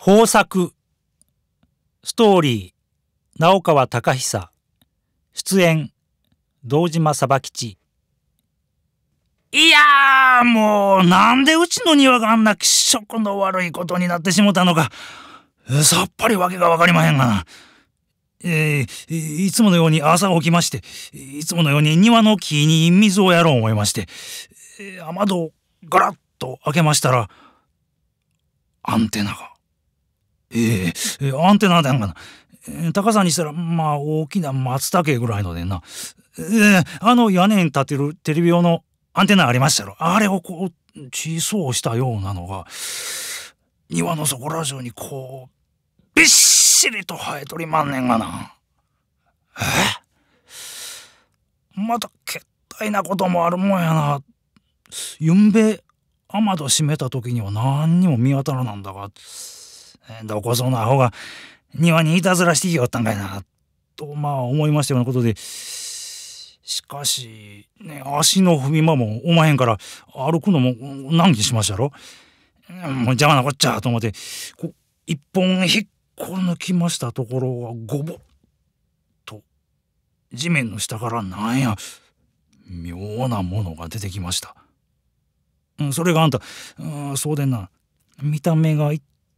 豊作ストーリー直川隆久出演堂島さば吉いやもうなんでうちの庭があんな気色の悪いことになってしもたのかさっぱりわけがわかりまへんがな。えー、いつものように朝起きまして、いつものように庭の木に水をやろう思いまして、えー、雨戸をガラッと開けましたら、アンテナがええー、アンテナだんがな。高さにしたら、まあ、大きな松茸ぐらいのでな。ええー、あの屋根に立てるテレビ用のアンテナありましたろ。あれをこう、小さうしたようなのが、庭のそこら中にこう、びっしりと生えとりまんねんがな。えー、また、けったいなこともあるもんやな。ゆんべ、雨戸閉めた時には何にも見当たらなんだが。どこそのアホが庭にいたずらしてきよったんかいな、とまあ思いましたようなことで、しかし、ね、足の踏み間もおまへんから歩くのも難儀しましたろ。もう邪魔なこっちゃと思って、こう一本引っこ抜きましたところはごぼっと地面の下からなんや妙なものが出てきました。それがあんた、うん、そうでんな見た目が一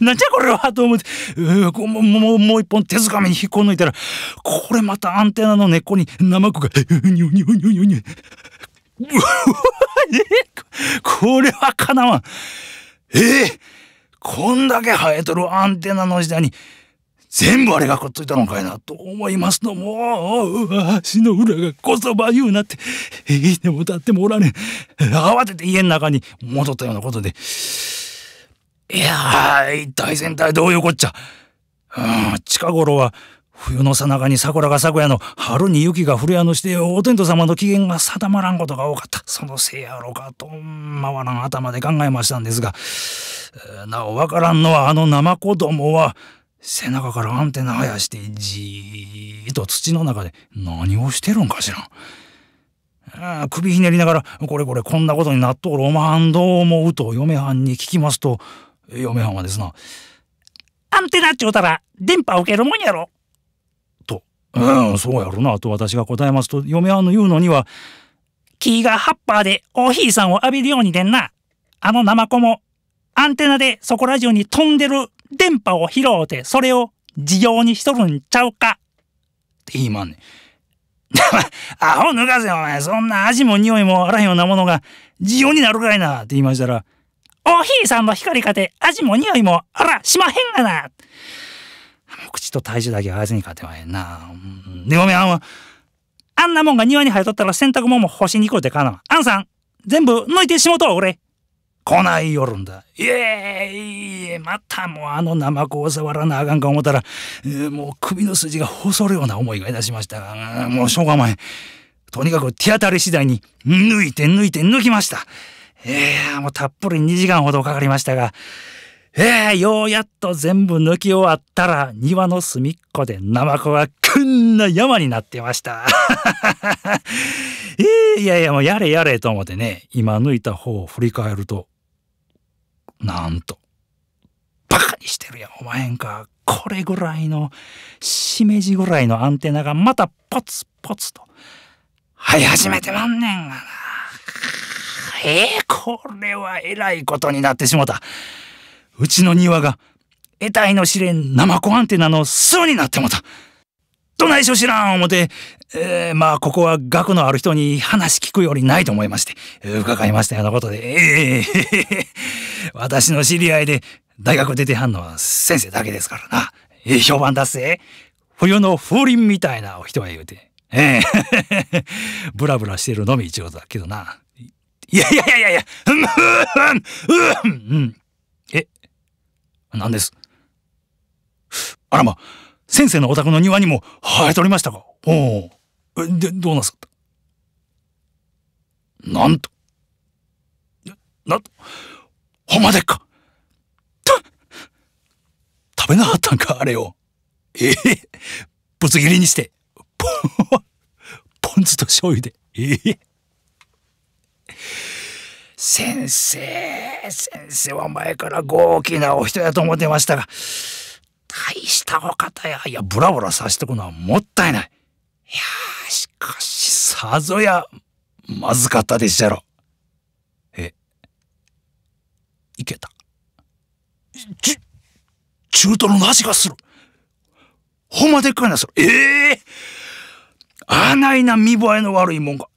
なんじゃこれはと思って、うももう、もう一本手づかみに引っこ抜いたら、これまたアンテナの根っこに生子が、にょにょにょにょにょ。これはかなわん。えー、こんだけ生えとるアンテナの時代に、全部あれがくっついたのかいなと思いますのもう足の裏がこそば言うなっていいでも立ってもおらねえ慌てて家の中に戻ったようなことで。いやー、一体全体どういうこっちゃ。うん、近頃は、冬のさなかに桜が咲くやの、春に雪が降るやのして、お天道様の機嫌が定まらんことが多かった。そのせいやろかと、回らん頭で考えましたんですが、なおわからんのは、あの生子供は、背中からアンテナ生やして、じーっと土の中で何をしてるんかしら。あ首ひねりながら、これこれこんなことになっとるおまんどう思うと嫁はんに聞きますと、嫁はんはですな、アンテナっちゅうたら電波を受けるもんやろ。と、うん、そうやろな、と私が答えますと、嫁はんの言うのには、木が葉っぱでおひいさんを浴びるようにでんな。あのナマコも、アンテナでそこら中に飛んでる電波を拾うて、それを事業にしとるんちゃうか。って言いまんねん。アホ抜かせよ、お前。そんな味も匂いもあらへんようなものが、事業になるかいな。って言いましたら、おひいさんの光かて味も匂いもあらしまへんがな口と体重だけ合わずに勝てはえんな。で、ごめん、あんあんなもんが庭に生えとったら洗濯物も干しに行こうてかな。あんさん、全部抜いてしもとう、俺。来ないよるんだ。いえいえ、またもうあの生子を触らなあかんか思ったら、えー、もう首の筋が細るような思いがいたしましたが、もうしょうがない。とにかく手当たり次第に、抜いて抜いて抜きました。えー、もうたっぷり2時間ほどかかりましたが、えー、ようやっと全部抜き終わったら、庭の隅っこでナマコがこんな山になってました。えー、いやいや、もうやれやれと思ってね、今抜いた方を振り返ると、なんと、バカにしてるやん、おまへんか。これぐらいの、しめじぐらいのアンテナがまたポツポツと、生え始めてまんねんがな。えこれはえらいことになってしもた。うちの庭が、得体の試練生子アンテナの巣になってもた。どないしょ知らん思て、えー、まあ、ここは学のある人に話聞くよりないと思いまして、伺いましたようなことで、ええ私の知り合いで大学出てはんのは先生だけですからな。ええ、評判だっせ。冬の風鈴みたいなお人が言うて。ええー、ブラブラしてるのみ一応だけどな。いやいやいやいや、うん、うん、うん、え、何ですあらま、先生のお宅の庭にも生えとりましたかおお。で、どうなさったなんと。な、ほんまでか。た、食べなかったんか、あれを。ええぶつ切りにして、ポン、ポン酢と醤油で、ええ先生、先生は前から豪気なお人やと思ってましたが、大したお方や、いや、ブラブラさしてくのはもったいない。いやしかし、さぞや、まずかったでしょろ。え、いけた。ち、中トロの味がする。ほんまでっかいな、それ。ええー、あないな見栄えの悪いもんが。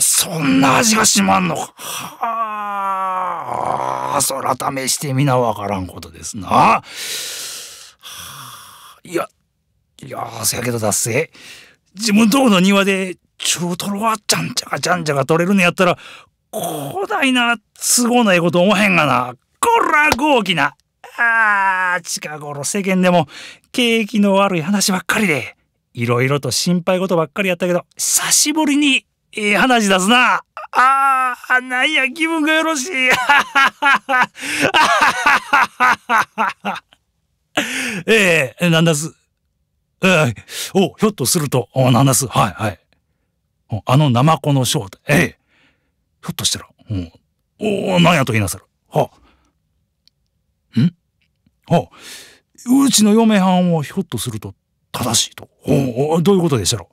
そんな味がしまんのか。はあ、そら試してみなわからんことですな。はあ、いや、いや、せやけど達成。自分とこの庭で中トロはちゃんちゃかちゃんちゃか取れるのやったら、広大な都合のええこと思えへんがな。こら豪気な。ああ、近頃世間でも景気の悪い話ばっかりで、いろいろと心配事ばっかりやったけど、久しぶりにいい話だすな。ああ、なんや、気分がよろしい。ええー、なんだす。ええー、お、ひょっとすると、お、なんだす。はい、はい。あのナマコの正体。ええー、ひょっとしたら、うん、おお、なんやと言いなさる。はんはうちの嫁はんはひょっとすると正しいと。おお、どういうことでしたろう。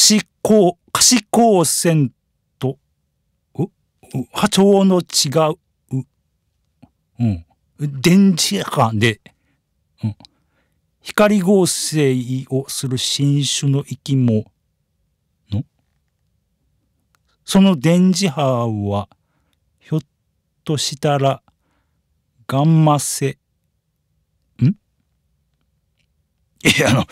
しこう、かしこうせんと、波長の違う、うん、電磁波で、うん、光合成をする新種の生き物の、その電磁波は、ひょっとしたら、ガンマ性、ん いや、あの、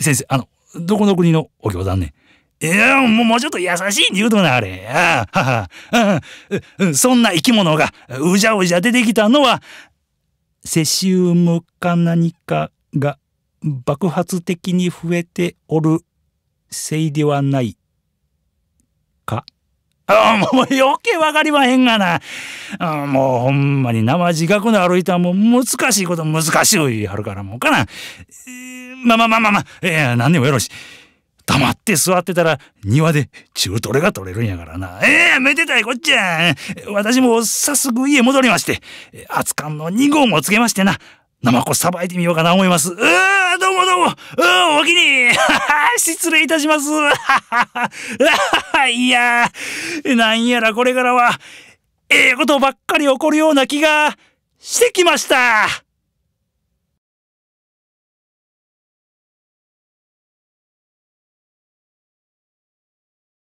先生、あの、どこの国のお京さんね。いや、もうもうちょっと優しいに言うとなあれ。ああ、はは、うん、そんな生き物がうじゃうじゃ出てきたのは、セシウムか何かが爆発的に増えておるせいではないか。あもう余計わかりまへんがな。もうほんまに生自覚の歩いたもう難しいこと難しい言いはるからもうかな。まあまあまあまあまあ、え何でもよろしい。黙って座ってたら庭で中トレが取れるんやからな。ええー、めでたいこっちゃ。私も早速家戻りまして、熱燗の2号もつけましてな。生子さばいてみようかな思います。うーどうもどうも。うーおおきに。失礼いたします。はははいやなんやらこれからはええことばっかり起こるような気がしてきました